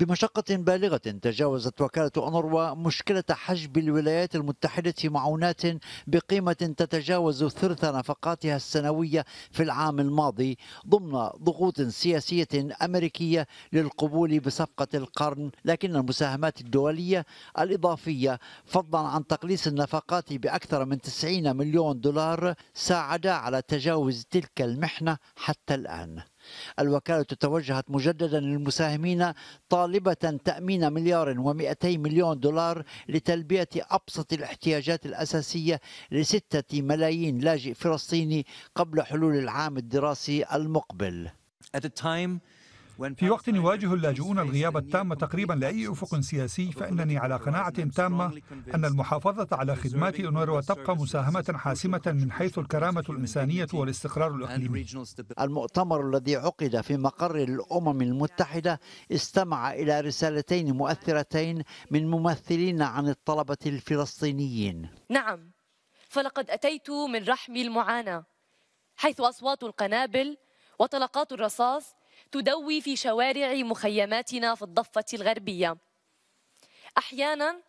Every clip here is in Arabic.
بمشقة بالغة تجاوزت وكالة أنروا مشكلة حجب الولايات المتحدة معونات بقيمة تتجاوز ثلث نفقاتها السنوية في العام الماضي ضمن ضغوط سياسية أمريكية للقبول بصفقة القرن لكن المساهمات الدولية الإضافية فضلا عن تقليص النفقات بأكثر من 90 مليون دولار ساعد على تجاوز تلك المحنة حتى الآن الوكالة توجهت مجددا للمساهمين طالبة تأمين مليار و200 مليون دولار لتلبية أبسط الاحتياجات الأساسية لستة ملايين لاجئ فلسطيني قبل حلول العام الدراسي المقبل. At the time في وقت يواجه اللاجئون الغياب التام تقريبا لأي أفق سياسي فإنني على قناعة تامة أن المحافظة على خدمات أونروا تبقى مساهمة حاسمة من حيث الكرامة الإنسانية والاستقرار الإقليمي المؤتمر الذي عقد في مقر الأمم المتحدة استمع إلى رسالتين مؤثرتين من ممثلين عن الطلبة الفلسطينيين نعم فلقد أتيت من رحم المعاناة حيث أصوات القنابل وطلقات الرصاص تدوي في شوارع مخيماتنا في الضفة الغربية أحيانا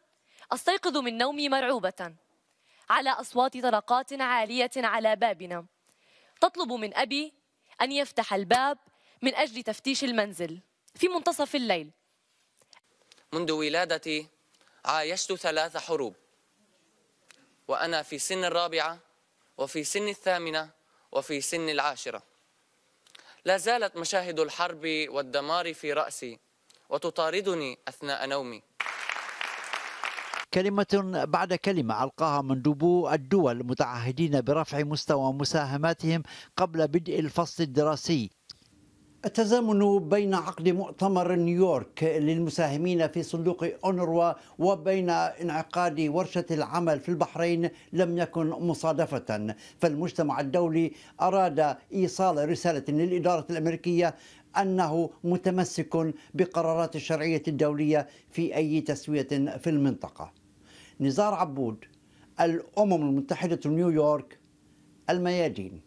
أستيقظ من نومي مرعوبة على أصوات طرقات عالية على بابنا تطلب من أبي أن يفتح الباب من أجل تفتيش المنزل في منتصف الليل منذ ولادتي عايشت ثلاث حروب وأنا في سن الرابعة وفي سن الثامنة وفي سن العاشرة لا زالت مشاهد الحرب والدمار في رأسي وتطاردني أثناء نومي كلمة بعد كلمة ألقاها مندوبو الدول المتعهدين برفع مستوى مساهماتهم قبل بدء الفصل الدراسي التزامن بين عقد مؤتمر نيويورك للمساهمين في صندوق أونروا وبين انعقاد ورشة العمل في البحرين لم يكن مصادفة فالمجتمع الدولي أراد إيصال رسالة للإدارة الأمريكية أنه متمسك بقرارات الشرعية الدولية في أي تسوية في المنطقة نزار عبود الأمم المتحدة نيويورك الميادين